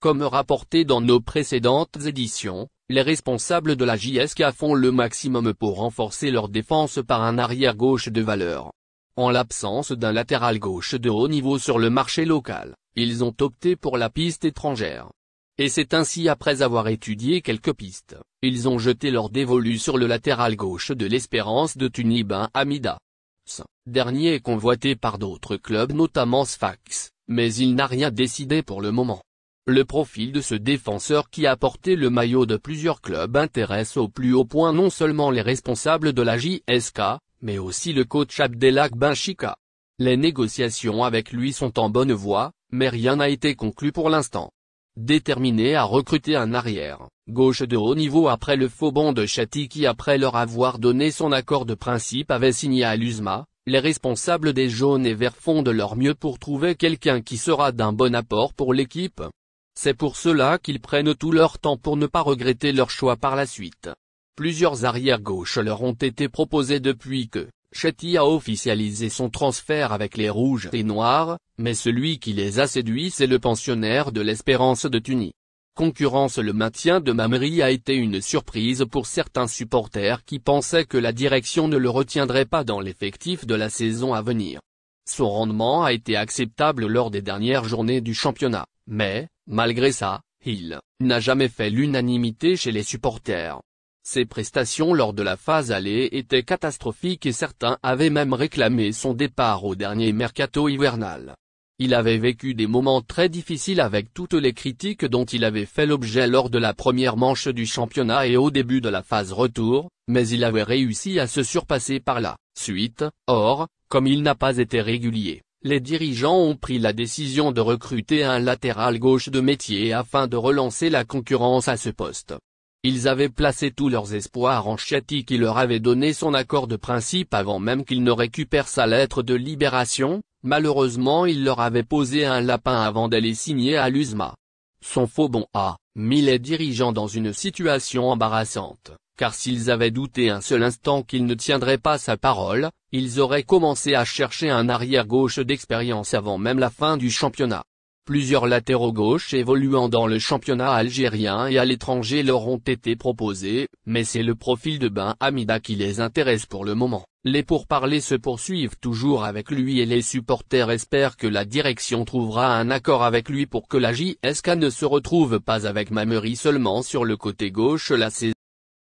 Comme rapporté dans nos précédentes éditions, les responsables de la JSK font le maximum pour renforcer leur défense par un arrière-gauche de valeur. En l'absence d'un latéral gauche de haut niveau sur le marché local, ils ont opté pour la piste étrangère. Et c'est ainsi après avoir étudié quelques pistes, ils ont jeté leur dévolu sur le latéral gauche de l'Espérance de Tunibin amida Ce dernier est convoité par d'autres clubs notamment Sfax, mais il n'a rien décidé pour le moment. Le profil de ce défenseur qui a porté le maillot de plusieurs clubs intéresse au plus haut point non seulement les responsables de la JSK, mais aussi le coach Abdelak Benchika. Les négociations avec lui sont en bonne voie, mais rien n'a été conclu pour l'instant. Déterminé à recruter un arrière, gauche de haut niveau après le faux bond de Chati qui après leur avoir donné son accord de principe avait signé à l'USMA, les responsables des jaunes et verts font de leur mieux pour trouver quelqu'un qui sera d'un bon apport pour l'équipe. C'est pour cela qu'ils prennent tout leur temps pour ne pas regretter leur choix par la suite. Plusieurs arrières-gauches leur ont été proposés depuis que, Chetty a officialisé son transfert avec les rouges et noirs, mais celui qui les a séduits c'est le pensionnaire de l'Espérance de Tunis. Concurrence Le maintien de Mamery a été une surprise pour certains supporters qui pensaient que la direction ne le retiendrait pas dans l'effectif de la saison à venir. Son rendement a été acceptable lors des dernières journées du championnat, mais, Malgré ça, Hill n'a jamais fait l'unanimité chez les supporters. Ses prestations lors de la phase allée étaient catastrophiques et certains avaient même réclamé son départ au dernier mercato hivernal. Il avait vécu des moments très difficiles avec toutes les critiques dont il avait fait l'objet lors de la première manche du championnat et au début de la phase retour, mais il avait réussi à se surpasser par la suite, or, comme il n'a pas été régulier, les dirigeants ont pris la décision de recruter un latéral gauche de métier afin de relancer la concurrence à ce poste. Ils avaient placé tous leurs espoirs en Chetty qui leur avait donné son accord de principe avant même qu'il ne récupère sa lettre de libération, malheureusement il leur avait posé un lapin avant d'aller signer à l'USMA. Son faux bon a mis les dirigeants dans une situation embarrassante car s'ils avaient douté un seul instant qu'il ne tiendrait pas sa parole, ils auraient commencé à chercher un arrière-gauche d'expérience avant même la fin du championnat. Plusieurs latéraux gauches évoluant dans le championnat algérien et à l'étranger leur ont été proposés, mais c'est le profil de Ben Hamida qui les intéresse pour le moment. Les pourparlers se poursuivent toujours avec lui et les supporters espèrent que la direction trouvera un accord avec lui pour que la JSK ne se retrouve pas avec Mamery seulement sur le côté gauche la saison.